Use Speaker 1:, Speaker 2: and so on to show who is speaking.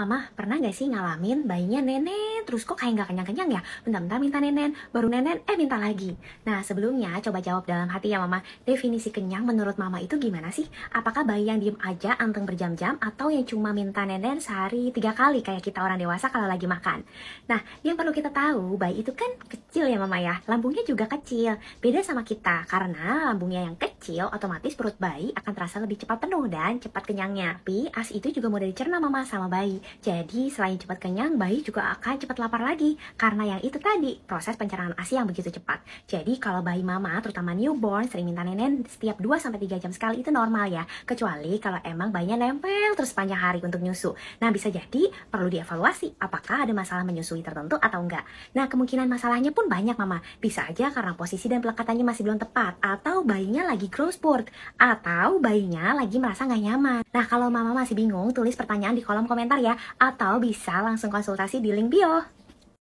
Speaker 1: Mama, pernah gak sih ngalamin bayinya nenek terus kok kayak gak kenyang-kenyang ya? Bentar-bentar minta nenen, baru nenen, eh minta lagi. Nah, sebelumnya coba jawab dalam hati ya Mama. Definisi kenyang menurut Mama itu gimana sih? Apakah bayi yang diem aja anteng berjam-jam atau yang cuma minta nenen sehari tiga kali kayak kita orang dewasa kalau lagi makan? Nah, yang perlu kita tahu, bayi itu kan kecil ya Mama ya. Lambungnya juga kecil. Beda sama kita karena lambungnya yang kecil kecil, otomatis perut bayi akan terasa lebih cepat penuh dan cepat kenyangnya. Tapi as itu juga mudah dicerna mama sama bayi. Jadi selain cepat kenyang, bayi juga akan cepat lapar lagi karena yang itu tadi proses pencernaan ASI yang begitu cepat. Jadi kalau bayi mama, terutama newborn, sering minta nenek setiap 2 sampai 3 jam sekali itu normal ya. Kecuali kalau emang bayinya nempel terus panjang hari untuk nyusu. Nah, bisa jadi perlu dievaluasi apakah ada masalah menyusui tertentu atau enggak. Nah, kemungkinan masalahnya pun banyak mama. Bisa aja karena posisi dan pelekatannya masih belum tepat atau bayinya lagi sport atau bayinya lagi merasa nggak nyaman. Nah, kalau mama masih bingung, tulis pertanyaan di kolom komentar ya, atau bisa langsung konsultasi di link bio.